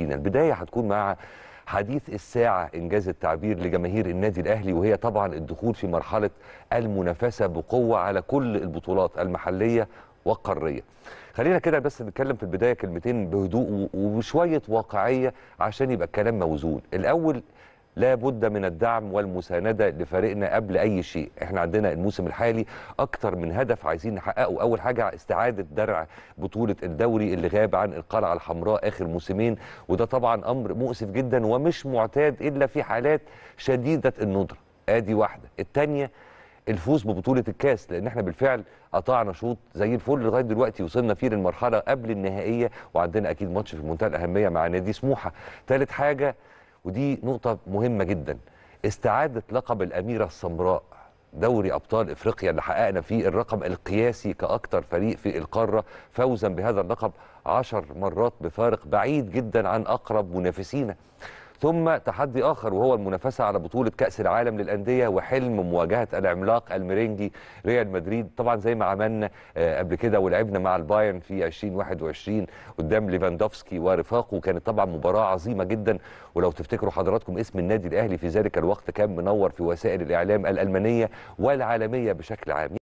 دينا البداية هتكون مع حديث الساعة إنجاز التعبير لجماهير النادي الأهلي وهي طبعا الدخول في مرحلة المنافسة بقوة على كل البطولات المحلية والقارية خلينا كده بس نتكلم في البداية كلمتين بهدوء وشوية واقعية عشان يبقى الكلام موزون الأول لا بد من الدعم والمساندة لفريقنا قبل أي شيء احنا عندنا الموسم الحالي أكتر من هدف عايزين نحققه أول حاجة استعادة درع بطولة الدوري اللي غاب عن القلعة الحمراء آخر موسمين وده طبعا أمر مؤسف جدا ومش معتاد إلا في حالات شديدة الندرة ادي واحده الثانيه الفوز ببطوله الكاس لان احنا بالفعل قطعنا شوط زي الفل لغايه دلوقتي وصلنا فيه للمرحله قبل النهائيه وعندنا اكيد ماتش في منتهى الاهميه مع نادي سموحه ثالث حاجه ودي نقطة مهمة جدا استعادة لقب الأميرة السمراء دوري أبطال إفريقيا اللي حققنا فيه الرقم القياسي كأكتر فريق في القارة فوزا بهذا اللقب عشر مرات بفارق بعيد جدا عن أقرب منافسينا ثم تحدي آخر وهو المنافسة على بطولة كأس العالم للأندية وحلم مواجهة العملاق الميرينجي ريال مدريد طبعا زي ما عملنا آه، قبل كده ولعبنا مع البايرن في 2021 قدام ليفاندوفسكي ورفاقه كانت طبعا مباراة عظيمة جدا ولو تفتكروا حضراتكم اسم النادي الأهلي في ذلك الوقت كان منور في وسائل الإعلام الألمانية والعالمية بشكل عام